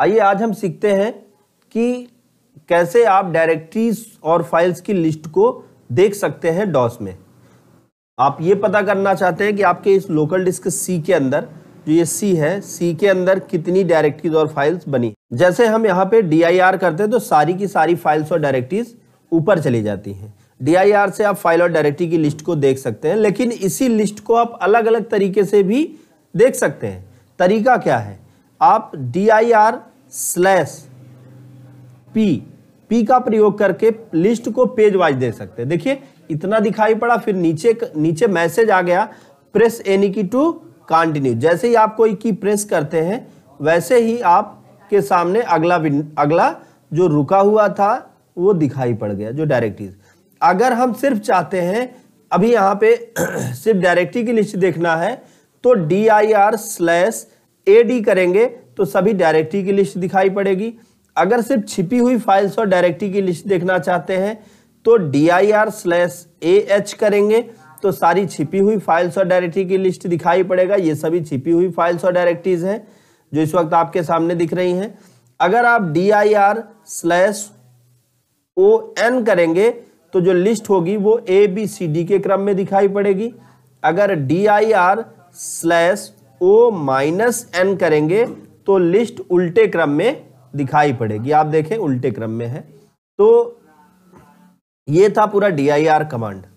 आइए आज हम सीखते हैं कि कैसे आप डायरेक्टरीज और फाइल्स की लिस्ट को देख सकते हैं डॉस में आप ये पता करना चाहते हैं कि आपके इस लोकल डिस्क सी के अंदर जो ये सी है सी के अंदर कितनी डायरेक्टरीज और फाइल्स बनी जैसे हम यहाँ पे डी करते हैं तो सारी की सारी फाइल्स और डायरेक्टरीज ऊपर चली जाती हैं डी से आप फाइल और डायरेक्टरी की लिस्ट को देख सकते हैं लेकिन इसी लिस्ट को आप अलग अलग तरीके से भी देख सकते हैं तरीका क्या है आप D I R slash P P का प्रयोग करके लिस्ट को पेज वाइज दे सकते हैं देखिए इतना दिखाई पड़ा फिर नीचे नीचे मैसेज आ गया press any key to continue जैसे ही आप कोई की प्रेस करते हैं वैसे ही आप के सामने अगला अगला जो रुका हुआ था वो दिखाई पड़ गया जो डायरेक्टिव अगर हम सिर्फ चाहते हैं अभी यहाँ पे सिर्फ डायरेक्टिव की लिस्ट देखना है तो D I R slash A D करेंगे तो सभी डायरेक्टरी की लिस्ट दिखाई पड़ेगी अगर सिर्फ छिपी हुई फाइल्स और डायरेक्टरी की लिस्ट देखना चाहते हैं तो D I R slash A H करेंगे तो सारी छिपी हुई फाइल्स और डायरेक्टरी की लिस्ट दिखाई पड़ेगा ये सभी छिपी हुई फाइल्स और डायरेक्टरीज हैं जो इस वक्त आपके सामने दिख रही हैं अगर आप D I R slash O N करेंगे तो जो लिस्ट होगी वो ए बी सी डी के क्रम में दिखाई पड़ेगी अगर D I R slash O minus N करेंगे तो लिस्ट उल्टे क्रम में दिखाई पड़ेगी आप देखें उल्टे क्रम में है तो ये था पूरा डी आई आर कमांड